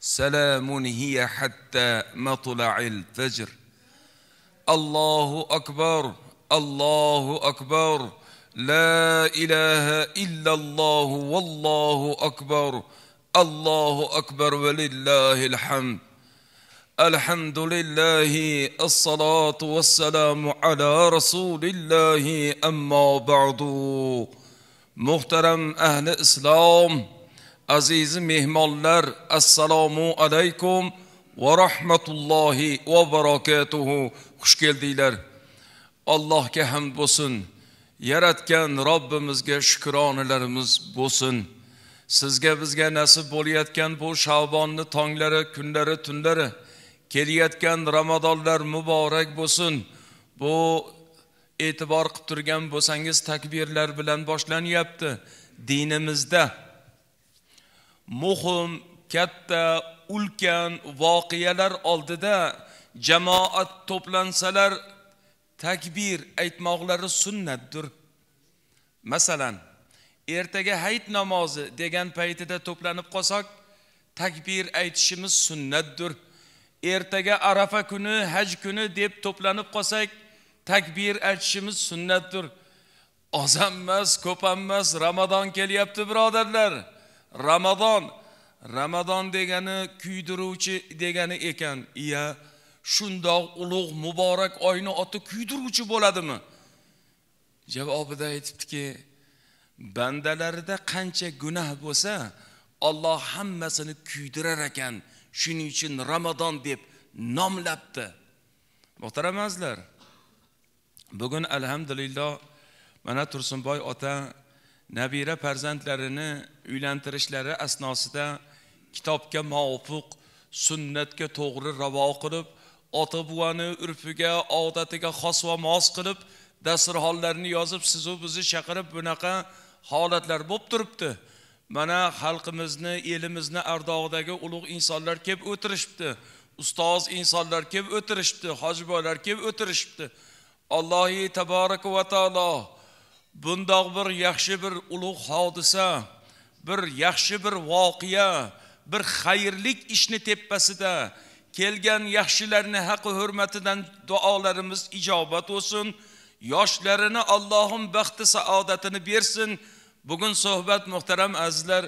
سلام هي حتى مطلع الفجر الله أكبر الله أكبر لا إله إلا الله والله أكبر الله أكبر ولله الحمد الحمد لله الصلاة والسلام على رسول الله أما بعد محترم أهل إسلام azizi mehmonlar assalomu alaykum va rahmatullohi va barakatuhu xush keldinglar allohga hamd bo'lsin yaratgan robbimizga shukronalarimiz bo'lsin sizga bizga nasib bo'layotgan bu shavbonni tonglari kunlari tunlari kelayotgan ramadonlar muborak bo'lsin bu e'tibor qilib turgan bo'lsangiz takbirlar bilan boshlanyapti dinimizda muhim katta ulkan voqealar oldida jamoat to'plansalar takbir aytmoqlari sunnatdir masalan ertaga hayit namozi degan paytida to'planib qolsak takbir aytishimiz sunnatdir ertaga arafa kuni haj kuni deb to'planib qolsak takbir aytishimiz sunnatdir ozanmas ham ko'p emas ramazon kelyapti birodarlar ramazon ramazon degani kuydiruvchi degani ekan iya shundoq ulug' muborak oyni oti kuydiruvchi bo'ladimi javobida aytibdiki bandalarida qancha gunoh bo'lsa Alloh hammasini kuydirar ekan shuning uchun ramazon deb nomlabdi muhtaram azizlar bugun alhamdulillah mana tursunboy ota nabira farzandlarini uylantirishlari asnosida kitobga muvofiq sunnatga to'g'ri ravo qilib ota buvani urfiga odatiga xos va mos qilib dasturxonlarni yozib sizu bizni chaqirib bunaqa holatlar bo'lib turibdi mana xalqimizni elimizni ardog'idagi ulug' insonlar kelib o'tirishibdi ustoz insonlar kelib o'tirishibdi hojibolar kelib o'tirishibdi allohi taboraka va taolo bundoq bir yaxshi bir ulug' hodisa bir yaxshi bir voqea bir xayrlik ishni tepasida kelgan yaxshilarni haqqi hurmatidan duolarimiz ijobat bo'lsin yoshlarini allohim baxti saodatini bersin bugun suhbat muhtaram azizlar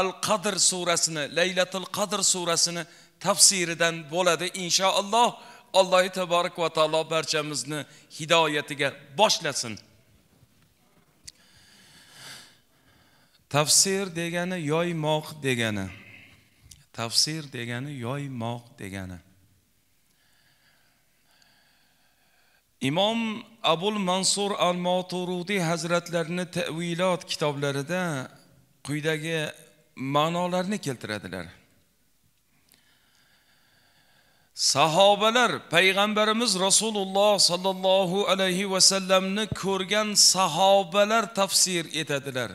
al qadr surasini laylatul qadr surasini tafsiridan bo'ladi inshaalloh alloh taborak va taolo barchamizni hidoyatiga boshlasin tafsir degani yoymoq degani tafsir degani yoymoq degani imom abul mansur al moturudiy hazratlarini tavilot kitoblarida quyidagi ma'nolarni keltiradilar sahobalar payg'ambarimiz rasululloh sollallohu alayhi vasallamni ko'rgan sahobalar tafsir etadilar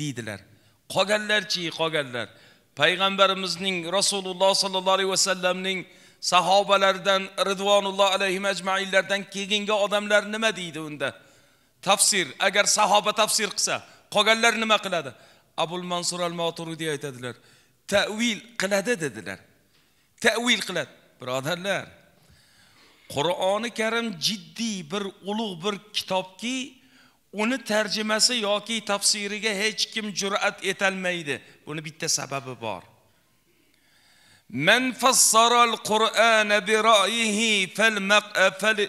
deydilar qolganlarchi qolganlar payg'ambarimizning rasululloh sollallohu alayhi vasallamning sahobalaridan ridvonulloh alayhi ajmainlardan keyingi odamlar nima deydi unda tafsir agar sahoba tafsir qilsa qolganlar nima qiladi abul mansur al maturidi aytadilar tavil qiladi dedilar tavil qiladi birodarlar qur'oni karim jiddiy bir ulug' bir kitobki uni tarjimasi yoki tafsiriga hech kim jur'at etolmaydi buni bitta sababi bor man fassaral qur'ana bi ra'yihi fal fal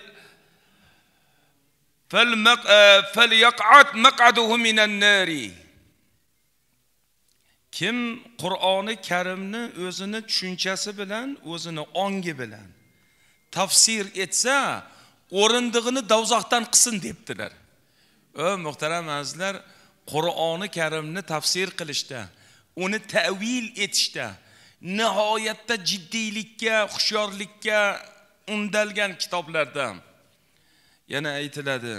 فَلْيَقْعَدْ مَقْعَدُهُ مِنَ النَّارِ Kim Qur'oni Karimni o'zini tushunchasi bilan, o'zini ongi bilan tafsir etsa, o'rindig'ini davzoqdan qilsin debdilar. muhtaram azizlar qur'oni karimni tafsir qilishda uni tavil etishda nihoyatda jiddiylikka hushyorlikka undalgan kitoblarda yana aytiladi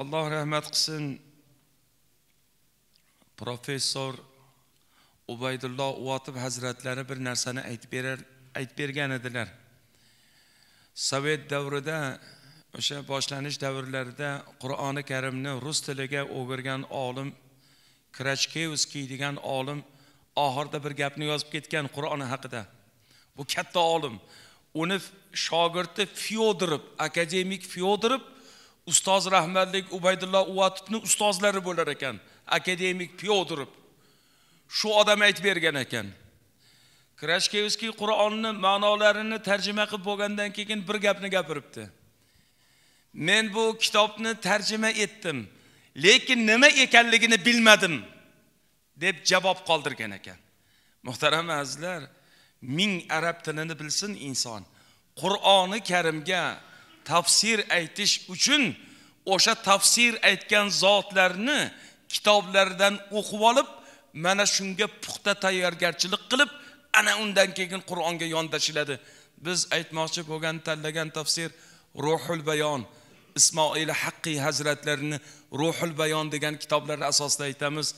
alloh rahmat qilsin professor ubaydulloh uvatib hazratlari bir narsani aytib berar aytib bergan edilar sovet davrida o'sha boshlanish davrlarida qur'oni karimni rus tiliga o'girgan olim krachkevskiy degan olim oxirida bir gapni yozib ketgan qur'oni haqida bu katta olim uni shogirdi fyodorov akademik fyodorov ustoz rahmatlik ubaydulla uvatovni ustozlari bo'lar ekan akademik fyodorov shu odam aytib bergan ekan krashkevskiy qur'onni ma'nolarini tarjima qilib bo'lgandan keyin bir gapni gapiribdi men bu kitobni tarjima etdim lekin nima ekanligini bilmadim deb javob qoldirgan ekan muhtaram azizlar ming arab tilini bilsin inson qur'oni karimga tafsir aytish uchun o'sha tafsir aytgan zotlarni kitoblardan o'qib olib mana shunga puxta tayyorgarchilik qilib ana undan keyin qur'onga yondashiladi biz aytmoqchi bo'lgan tanlagan tafsir ruhul bayon ismoil haqqiy hazratlarini ruhul bayon degan kitoblar asosida aytamiz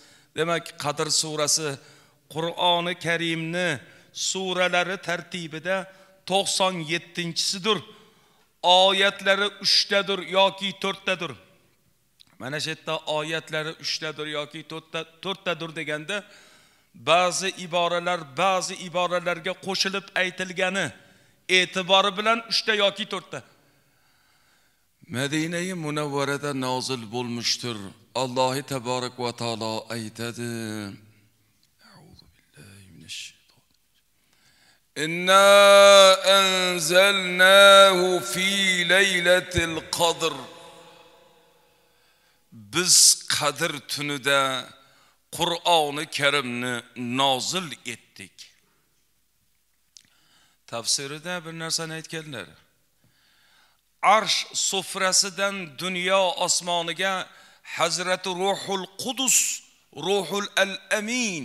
demak qadr surasi qur'oni karimni suralari tartibida to'qson yettinchisidir oyatlari uchtadir yoki to'rttadir mana shu yerda oyatlari uchtadir yoki to'rtta to'rttadir deganda ba'zi iboralar ba'zi iboralarga qo'shilib aytilgani e'tibori bilan uchta yoki to'rtta Medine-i Münevvere'de nazil bulmuştur. Allah Allah'ı Tebarek ve Teala eytedi. İnna enzelnâhu fî leyletil kadr. Biz Kadir tünü de Kur'an-ı Kerim'ni nazil ettik. Tafsirida bir narsani aytganlar. arsh sufrasidan dunyo osmoniga hazrati ruhul qudus ruhul al amin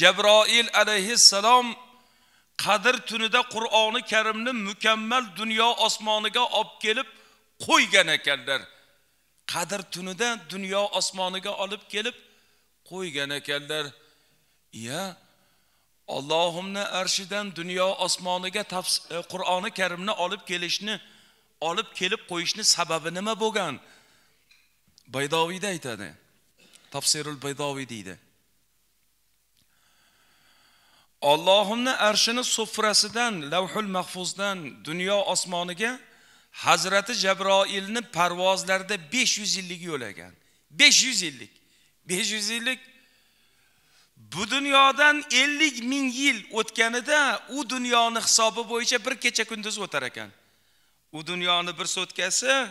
jabroil alayhissalom qadr tunida qur'oni karimni mukammal dunyo osmoniga olib kelib qo'ygan ekanlar qadr tunida dunyo osmoniga olib kelib qo'ygan ekanlar iya ollohimni arshidan dunyo osmoniga e, qur'oni karimni olib kelishni olib kelib qo'yishni sababi nima bo'lgan baydoviyda aytadi tafsirul baydoviy deydi ollohimni arshini sufrasidan lavhul mahfuzdan dunyo osmoniga hazrati jabroilni parvozlarida besh yuz yillik yo'l ekan besh yuz yillik besh yuz yillik bu dunyodan ellik ming yil o'tganida u dunyoni hisobi bo'yicha bir kecha kunduz o'tar ekan u dunyoni bir sotkasi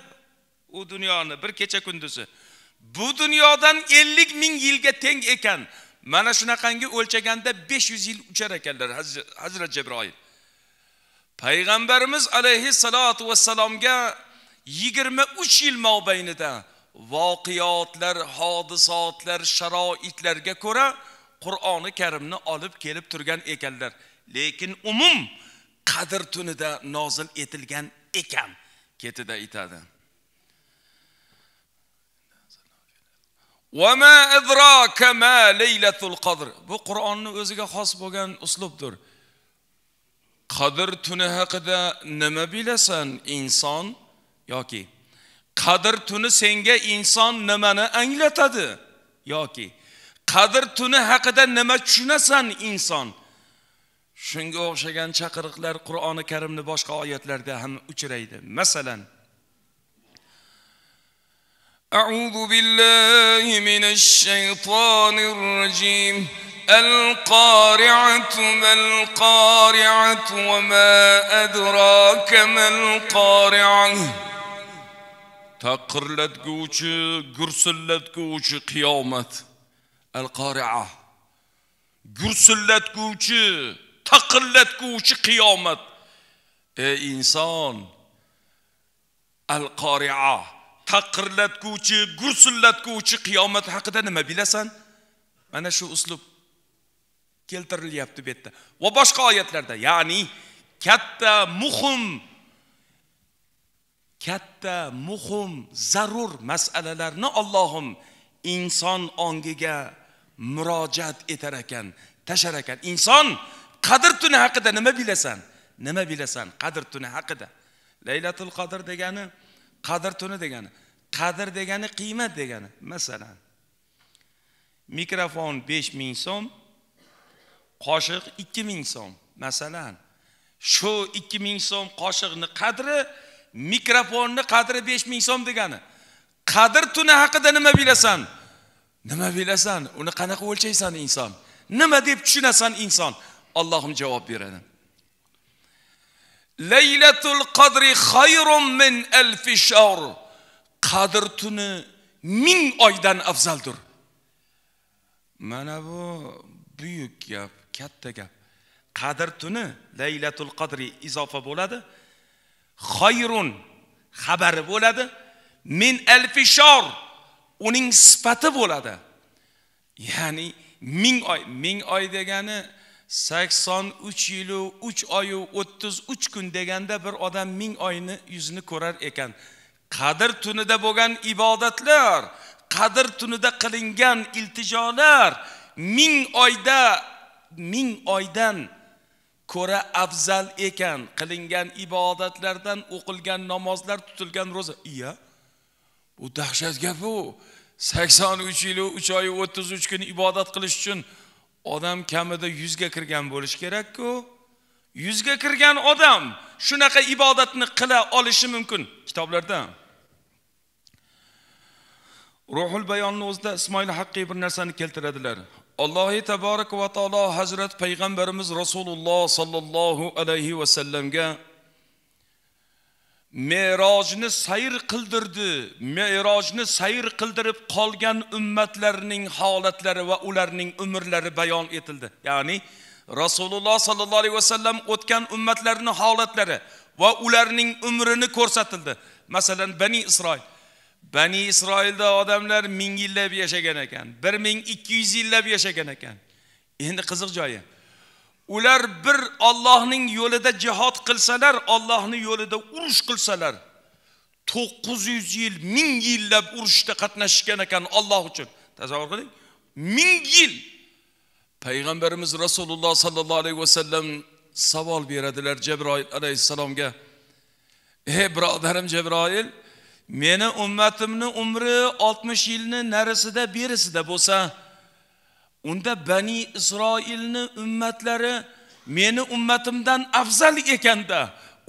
u dunyoni bir kecha kunduzi bu dunyodan ellik ming yilga teng ekan mana shunaqangi o'lchaganda besh yuz yil uchar ekanlar hazrat jabroil payg'ambarimiz alayhissalotu vassalomga yigirma uch yil mobaynida voqeotlar hodisotlar sharoitlarga ko'ra qur'oni karimni olib kelib turgan ekanlar lekin umum qadr tunida nozil etilgan ekan ketida aytadi bu qur'onni o'ziga xos bo'lgan uslubdir qadr tuni haqida nima bilasan inson yoki qadr tuni senga inson nimani anglatadi yoki qadr tuni haqida nima tushunasan inson shunga o'xshagan chaqiriqlar qur'oni karimni boshqa oyatlarda ham uchraydi masalan أعوذ بالله من الشيطان الرجيم القارعة ما القارعة وما أدراك ما القارعة taqirlatguvchi gursillatguvchi qiyomat al qori'a gursillatguvchi taqillatguvchi qiyomat ey inson al qoria taqirlatguvchi gursillatguvchi qiyomat haqida nima bilasan mana shu uslub keltirilyapti bu yerda va boshqa oyatlarda ya'ni katta muhim katta muhim zarur masalalarni ollohim inson ongiga murojaat etar ekan tashar ekan inson qadr tuni haqida nima bilasan nima bilasan qadr tuni haqida laylatul qadr degani qadr tuni degani qadr degani qiymat degani masalan mikrofon besh ming so'm qoshiq ikki ming so'm masalan shu ikki ming so'm qoshiqni qadri mikrofonni qadri besh ming so'm degani qadr tuni haqida nima bilasan nima bilasan uni qanaqa o'lchaysan inson nima deb tushunasan inson Allohim javob beradi. Laylatul qadri khayrun min alf shahr. Qadr tuni min oydan afzaldir. Mana bu buyuk gap, katta gap. Qadr tuni Laylatul qadri izofa bo'ladi. Khayrun xabari bo'ladi. Min elfi şar. uning sifati bo'ladi. Ya'ni ming oy ming oy degani sakson uch yilu uch oyu o'ttiz uch kun deganda bir odam ming oyni yuzini ko'rar ekan qadr tunida bo'lgan ibodatlar qadr tunida qilingan iltijolar ming oyda ming oydan ko'ra afzal ekan qilingan ibodatlardan o'qilgan namozlar tutilgan ro'za iya bu dahshat gap u sakson uch yilu uch oyu o'ttiz uch kun ibodat qilish uchun odam kamida yuzga kirgan bo'lishi kerakku yuzga kirgan odam shunaqa ibodatni qila olishi mumkin kitoblarda ruhul bayonni o'zida ismoil haqqiy bir narsani keltiradilar allohi taborak va taolo hazrat payg'ambarimiz rasululloh sollallohu alayhi vasallamga merojni sayr qildirdi merojni sayr qildirib qolgan ummatlarning holatlari va ularning umrlari bayon etildi ya'ni rasululloh sollallohu alayhi vasallam o'tgan ummatlarni holatlari va ularning umrini ko'rsatildi masalan bani isroil bani isroilda odamlar ming yillab yashagan ekan bir ming ikki yuz yillab yashagan ekan endi qiziq joyi ular bir Allohning yo'lida jihod qilsalar Allohning yo'lida urush qilsalar 900 yil 1000 yillab urushda qatnashishgan ekan Alloh uchun tasavvur qiling 1000 yil payg'ambarimiz rasululloh sollallohu alayhi vasallam savol beradilar jabroil alayhissalomga ey birodarim jabroil meni ummatimni umri 60 yilni narisida berisida bo'lsa unda bani isroilni ummatlari meni ummatimdan afzal ekanda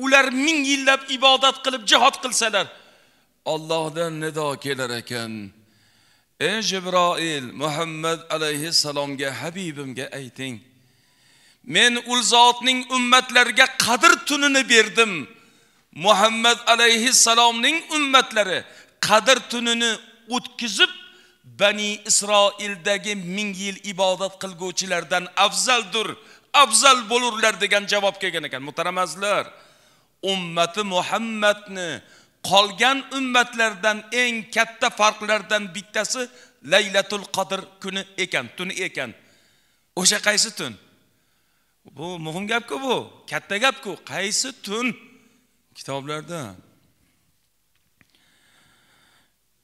ular ming yillab ibodat qilib jihod qilsalar Allohdan nido kelar ekan ey jibroil muhammad alayhissalomga habibimga ayting men u zotning ummatlariga qadr tunini berdim muhammad alayhissalomning ummatlari qadr tunini o'tkazib bani isroildagi ming yil ibodat qilguvchilardan afzaldir afzal bo'lurlar degan javob kelgan ekan muhtaram azizlar ummati muhammadni qolgan ummatlardan eng katta farqlardan bittasi laylatul qadr kuni ekan tuni ekan o'sha qaysi tun bu muhim gapku bu katta gapku qaysi tun kitoblarda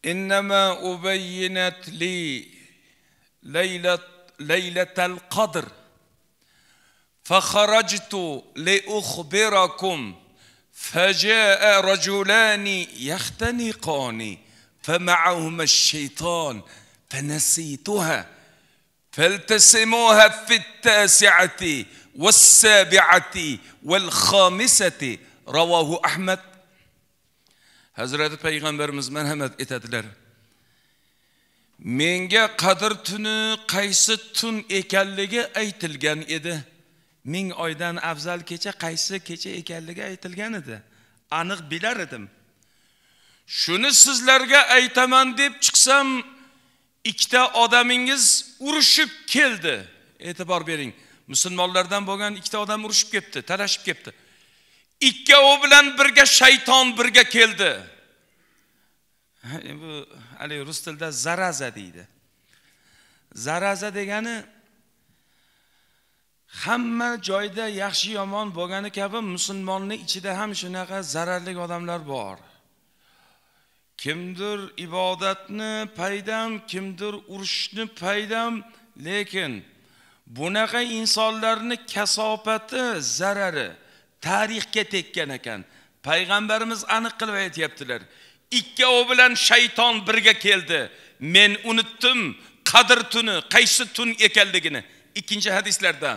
إنما أبينت لي ليلة ليلة القدر فخرجت لأخبركم فجاء رجلان يختنقان فمعهما الشيطان فنسيتها فالتسموها في التاسعة والسابعة والخامسة رواه أحمد hazrati payg'ambarimiz marhamat etadilar menga qadr tuni qaysi tun ekanligi aytilgan edi ming oydan afzal kecha qaysi kecha ekanligi aytilgan edi aniq bilar edim shuni sizlarga aytaman deb chiqsam ikkita odamingiz urushib keldi e'tibor bering musulmonlardan bo'lgan ikkita odam urushib ketdi talashib ketdi ikkovi bilan birga shayton birga keldi bu haligi rus tilida zaraza deydi zaraza degani hamma joyda yaxshi yomon bo'lgani kabi musulmonning ichida ham shunaqa zararli odamlar bor kimdir ibodatni paydam kimdir urushni paydam lekin bunaqa insonlarni kasofati zarari tarixga tekkan ekan payg'ambarimiz aniq qilib aytyaptilar ikkovi bilan shayton birga keldi men unutdim qadr tuni qaysi tun ekanligini ikkinchi hadislarda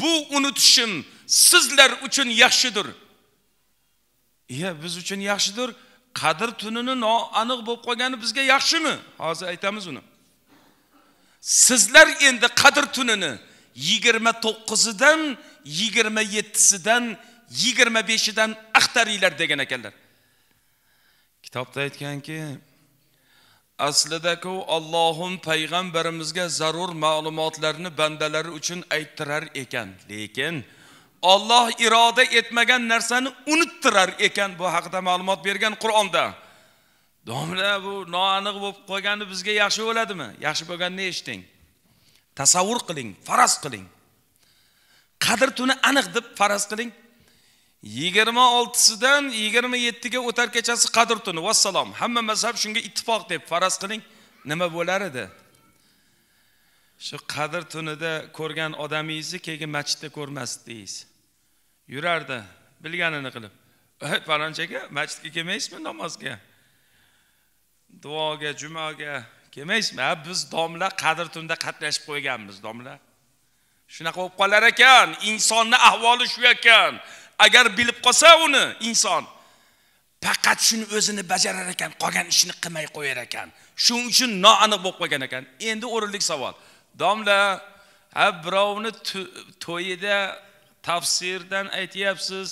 bu unutishim sizlar uchun yaxshidir iya biz uchun yaxshidir qadr tunini noaniq bo'lib qolgani bizga yaxshimi hozir aytamiz uni sizlar endi qadr tunini yigirma to'qqizidan yigirma yettisidan yigirma beshidan axtaringlar degan ekanlar kitobda aytganki aslidaku ollohim payg'ambarimizga zarur ma'lumotlarni bandalari uchun ayttirar ekan lekin olloh iroda etmagan narsani unuttirar ekan bu haqida ma'lumot bergan qur'onda domla bu noaniq bo'lib qolgani bizga yaxshi bo'ladimi yaxshi bo'lganini eshiting tasavvur qiling faraz qiling qadr tuni aniq deb faraz qiling yigirma oltisidan yigirma yettiga o'tar kechasi qadr tuni vassalom hamma mazhab shunga ittifoq deb faraz qiling nima bo'lar edi shu qadr tunida ko'rgan odamingizni keyin masjidda ko'rmasdingiz yurardi bilganini qilib ey aka masjidga kelmaysizmi namozga duoga jumaga kelmaysizmi biz domla qadr tunida qatnashib qo'yganmiz domla shunaqa bo'lib qolar ekan insonni ahvoli shu ekan agar bilib qolsa uni inson faqat shuni o'zini bajarar ekan qolgan ishni qilmay qo'yar ekan shuning uchun noaniq bo'lib qolgan ekan endi o'rinli savol domla ha birovni to'yida tafsirdan aytyapsiz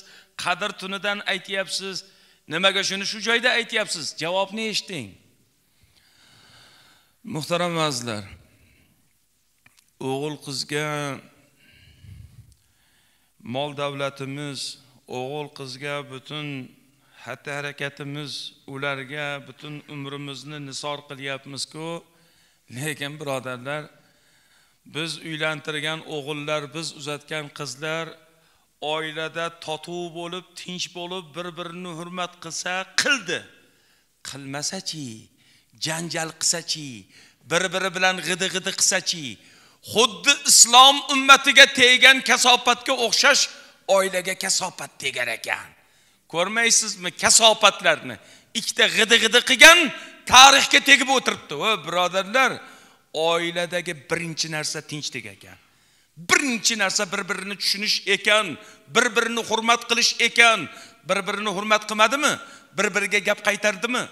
qadr tunidan aytyapsiz nimaga shuni shu joyda aytyapsiz javobni eshiting muhtaram vazirlar o'g'il qizga mol davlatimiz o'g'il qizga butun xatti harakatimiz ularga butun umrimizni nisor qilyapmizku lekin birodarlar biz uylantirgan o'g'illar biz uzatgan qizlar oilada totuv bo'lib tinch bo'lib bir birini hurmat qilsa qildi qilmasachi janjal qilsachi bir biri bilan g'idi g'idi qilsachi xuddi islom ummatiga tegan kasofatga o'xshash oilaga kasofat tegar ekan ko'rmaysizmi kasofatlarni ikkita g'idi g'idi qilgan tarixga tegib o'tiribdi voy birodarlar oiladagi birinchi narsa tinchlik ekan birinchi narsa bir birini tushunish ekan bir birini hurmat qilish ekan bir birini hurmat qilmadimi bir biriga gap qaytardimi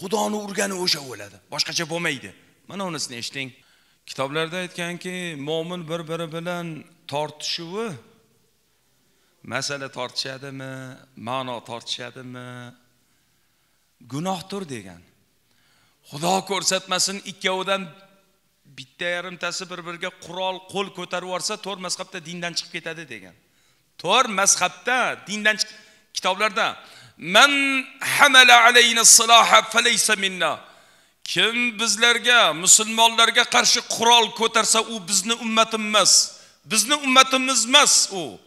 xudoni urgani o'sha bo'ladi boshqacha bo'lmaydi mana unisini eshiting kitoblarda aytganki mo'min bir biri bilan tortishuvi masala tortishadimi ma'no tortishadimi gunohdir degan xudo ko'rsatmasin ikkovidan bitta yarimtasi bir biriga qurol qo'l ko'tarib yuborsa to'rt mazhabda dindan chiqib ketadi degan to'rt mazhabda dindan kitoblarda man hamala alayna saloha falaysa minna kim bizlarga musulmonlarga qarshi qurol ko'tarsa u bizni ummatimiz bizni ummatimiz emas u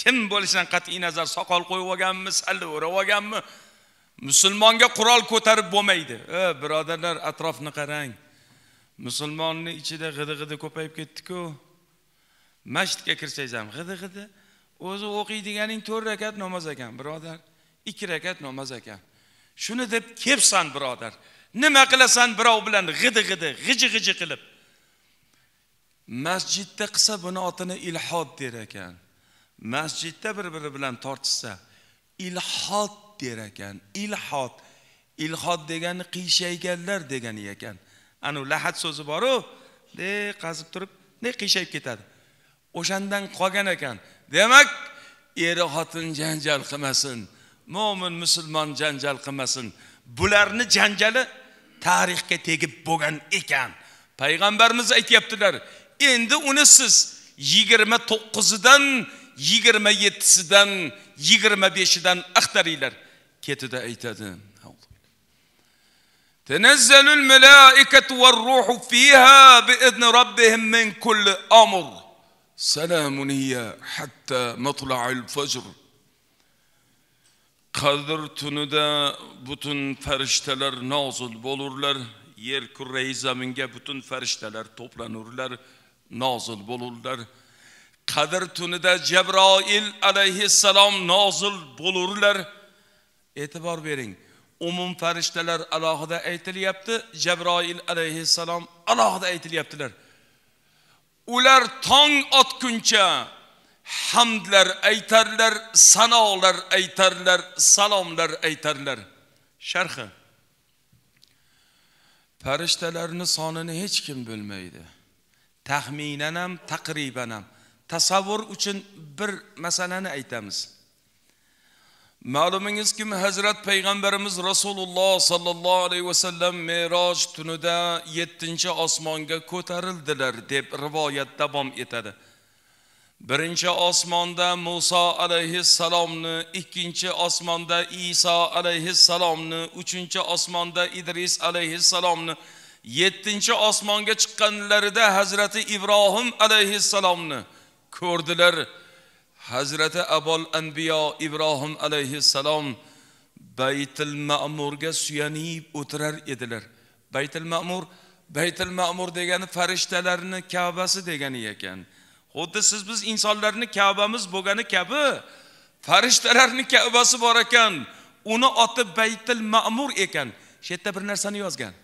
kim bo'lishidan qat'iy nazar soqol qo'yib olganmi salla o'rab olganmi musulmonga qurol ko'tarib bo'lmaydi e birodarlar atrofni qarang musulmonni ichida g'idi g'idi ko'payib ketdiku masjidga kirsangiz ham g'idi g'idi o'zi o'qiydiganing to'rt rakat namoz ekan birodar ikki rakat namoz ekan shuni deb kepsan birodar nima qilasan birov bilan g'idi g'idi g'iji g'iji qilib masjidda qilsa buni otini ilhod der ekan masjidda bir biri bilan tortishsa ilhod der ekan ilhod ilhod degani qiyshayganlar degani ekan anu lahad so'zi boru de qazib turib ne qiyshayib ketadi o'shandan qolgan ekan demak eri xotin janjal qilmasin mo'min musulmon janjal qilmasin bularni janjali tarixga tegib bo'lgan ekan payg'ambarimiz aytyaptilar endi uni siz yigirma to'qqizidan yigirma yettisidan yigirma beshidan axtaringlar ketida aytadi تنزل الملائكة والروح فيها بإذن ربهم من كل أمر سلام هي حتى مطلع الفجر qadr tunida butun farishtalar nozil bo'lurlar yer kurrai zaminga butun farishtalar to'planurlar nozil bo'lurlar qadr tunida jabroil alayhissalom nozil bo'lurlar e'tibor bering umum farishtalar alohida aytilyapti jabroil alayhissalom alohida aytilyaptilar ular tong otguncha hamdlar aytarlar sanolar aytarlar salomlar aytarlar sharhi farishtalarni sonini hech kim bilmaydi taxminan ham taqriban ham tasavvur uchun bir masalani aytamiz ma'lumingiz kim hazrat payg'ambarimiz rasululloh sollallohu alayhi vasallam meroj tunida yettinchi osmonga ko'tarildilar deb rivoyat davom etadi birinchi osmonda muso alayhissalomni ikkinchi osmonda iso alayhissalomni uchinchi osmonda idris alayhissalomni yettinchi osmonga chiqqanlarida hazrati ibrohim alayhissalomni ko'rdilar hazrati abol anbiyo ibrohim alayhissalom baytil ma'murga suyanib o'tirar edilar baytil ma'mur baytil ma'mur degani farishtalarni kabasi degani ekan xuddi siz biz insonlarni kabamiz bo'lgani kabi farishtalarni kabasi bor ekan uni oti baytil ma'mur ekan shu yerda bir narsani yozgan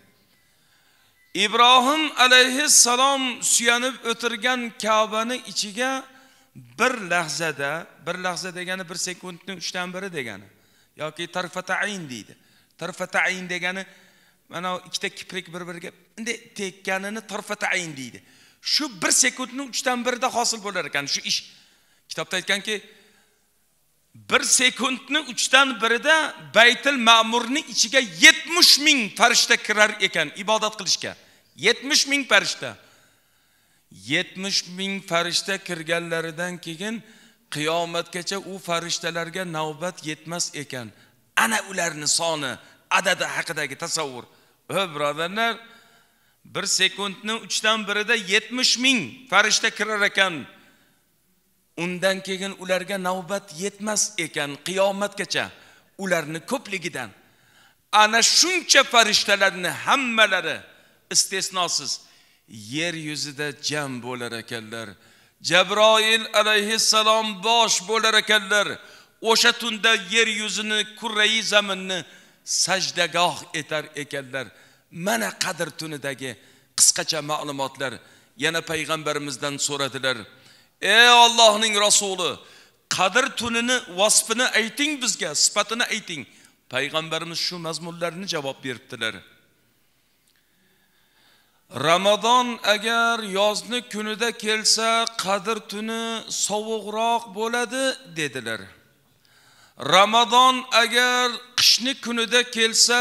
ibrohim alayhissalom suyanib o'tirgan kabani ichiga bir lahzada bir lahza degani bir sekundni uchdan biri degani yoki tarfatain deydi tarfatain degani mana ikkita kiprik bir biriga bunday tekkanini tarfatain deydi shu bir sekundni uchdan birida hosil bo'lar ekan shu ish kitobda aytganki bir sekundni uchdan birida baytil ma'murni ichiga yetmish ming farishta kirar ekan ibodat qilishga yetmish ming farishta yetmish ming farishta kirganlaridan keyin qiyomatgacha u farishtalarga navbat yetmas ekan ana ularni soni adadi haqidagi tasavvur va birodarlar bir sekundni uchdan birida yetmish ming farishta kirar ekan undan keyin ularga navbat yetmas ekan qiyomatgacha ularni ko'pligidan ana shuncha farishtalarni hammalari istisnosiz yer yuzida jam bo'lar ekanlar jabroil alayhissalom bosh bo'lar ekanlar o'sha tunda yer yuzini kurrai zaminni sajdagoh etar ekanlar mana qadr tunidagi qisqacha ma'lumotlar yana payg'ambarimizdan so'radilar ey ollohning rasuli qadr tunini vasfini ayting bizga sifatini ayting payg'ambarimiz shu mazmunlarni javob beribdilar ramazon agar yozni kunida kelsa qadr tuni sovuqroq bo'ladi dedilar ramazon agar qishni kunida kelsa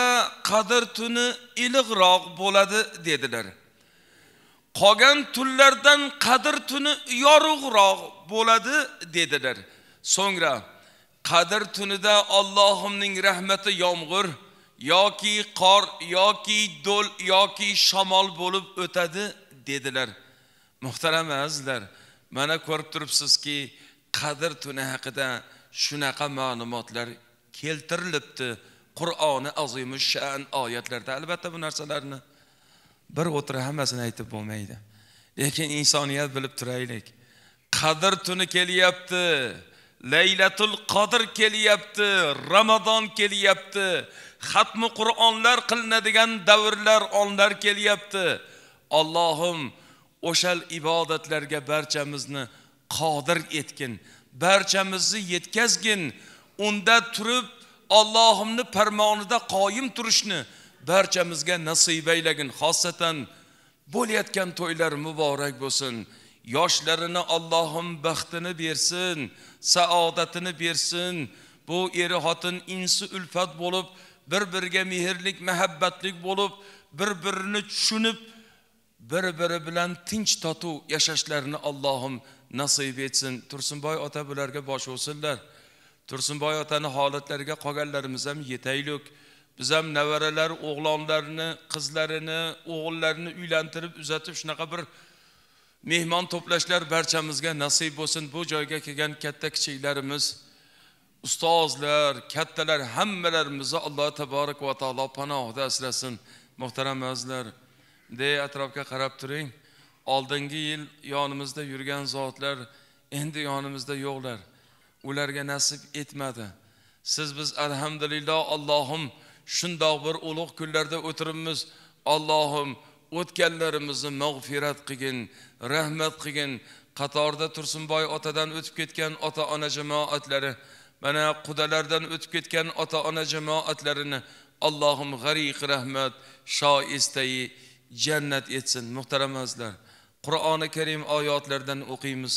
qadr tuni iliqroq bo'ladi dedilar qolgan tunlardan qadr tuni yorug'roq bo'ladi dedilar so'ngra qadr tunida ollohimning rahmati yomg'ir yoki qor yoki do'l yoki shamol bo'lib o'tadi dedilar muhtaram azizlar mana ko'rib turibsizki qadr tuni haqida shunaqa ma'lumotlar keltirilibdi qur'oni azimi shan oyatlarda albatta bu narsalarni bir o'tirib hammasini aytib bo'lmaydi lekin insoniyat bilib turaylik qadr tuni kelyapti laylatul qadr kelyapti ramazon kelyapti xatmi qur'onlar qilinadigan davrlar onlar kelyapti allohim o'sha ibodatlarga barchamizni qodir etgin barchamizni yetkazgin unda turib Allohimni parmog'ida qoyim turishni barchamizga nasib aylagin xosatan bo'layotgan to'ylar muborak bo'lsin yoshlarini Allohim baxtini bersin saodatini bersin bu er xotin insi ulfat bo'lib bir biriga mehrlik muhabbatlik bo'lib bir birini tushunib bir biri bilan tinch totuv yashashlarini Allohim nasib etsin tursunboy ota bularga bosh bo'lsinlar tursunboy otani holatlariga qolganlarimiz ham yetaylik biz ham navaralar o'g'lonlarni qizlarini o'g'illarini uylantirib uzatib shunaqa bir mehmon to'plashlar barchamizga nasib bo'lsin bu joyga kelgan katta kichiklarimiz ustozlar kattalar hammalarimizni alloh taborak va taolo panohida asrasin muhtaram azizlar de atrofga qarab turing oldingi yil yonimizda yurgan zotlar endi yonimizda yo'qlar ularga nasib etmadi siz biz alhamdulillah allohim shundoq bir ulug' kunlarda o'tiribmiz allohim o'tganlarimizni mag'firat qilgin rahmat qilgin qatorda tursunboy otadan o'tib ketgan ota ona jamoatlari mana qudalardan o'tib ketgan ota ona jamoatlarini allohim g'ariq rahmat shoistai jannat etsin muhtaram azizlar qur'oni karim oyatlaridan o'qiymiz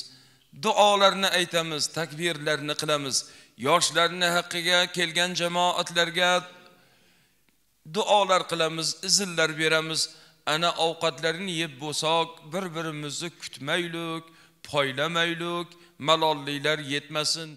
duolarni aytamiz takbirlarni qilamiz yoshlarni haqqiga kelgan jamoatlarga duolar qilamiz izinlar beramiz ana ovqatlarini yeb bo'lsak bir birimizni kutmaylik poylamaylik malolliklar yetmasin